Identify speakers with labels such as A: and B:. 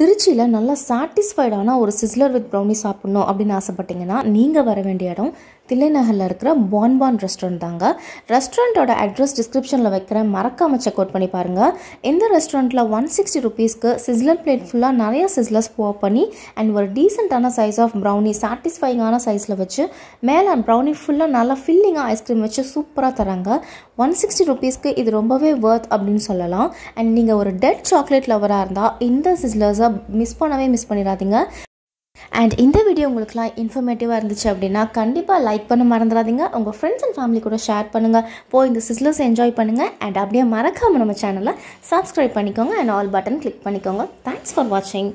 A: திருச்சியில் நல்லா சாட்டிஸ்ஃபைடான ஒரு சிஸ்லர் வித் ப்ரௌனி சாப்பிட்ணும் அப்படின்னு ஆசைப்பட்டீங்கன்னா நீங்கள் வர வேண்டிய இடம் தில்லைநகரில் இருக்கிற பான்பான் ரெஸ்டாரண்ட் தாங்க ரெஸ்டாரண்ட்டோட அட்ரஸ் டிஸ்கிரிப்ஷனில் வைக்கிறேன் மறக்காம செக் அவுட் பண்ணி பாருங்கள் இந்த ரெஸ்டாரண்ட்டில் ஒன் சிக்ஸ்டி ருபீஸ்க்கு சிஸ்லர் பிளேட் ஃபுல்லாக நிறைய சிஸ்லர்ஸ் போ பண்ணி அண்ட் ஒரு டீசெண்டான சைஸ் ஆஃப் ப்ரௌனி சாட்டிஸ்ஃபைங்கான சைஸில் வச்சு மேலே ப்ரௌனி ஃபுல்லாக நல்லா ஃபில்லிங்காக ஐஸ்கிரீம் வச்சு சூப்பராக தராங்க ஒன் சிக்ஸ்டி ருபீஸ்க்கு இது ரொம்பவே வேர்த் அப்படின்னு சொல்லலாம் அண்ட் நீங்கள் ஒரு டெட் சாக்லேட் லவராக இருந்தால் இந்த சிஸ்லர்ஸை மிஸ் பண்ணவே மிஸ் பண்ணிடாதீங்க அண்ட் இந்த வீடியோ உங்களுக்குலாம் இன்ஃபர்மேட்டிவாக இருந்துச்சு அப்படின்னா கண்டிப்பாக லைக் பண்ண மறந்துடாதீங்க உங்கள் ஃப்ரெண்ட்ஸ் அண்ட் ஃபேமிலி கூட ஷேர் பண்ணுங்கள் போய் இந்த சிஸ்லஸ் என்ஜாய் பண்ணுங்கள் அண்ட் அப்படியே மறக்காமல் நம்ம சேனலை சப்ஸ்கிரைப் பண்ணிக்கோங்க அண்ட் ஆல் பட்டன் கிளிக்
B: பண்ணிக்கோங்க தேங்க்ஸ் ஃபார் வாட்சிங்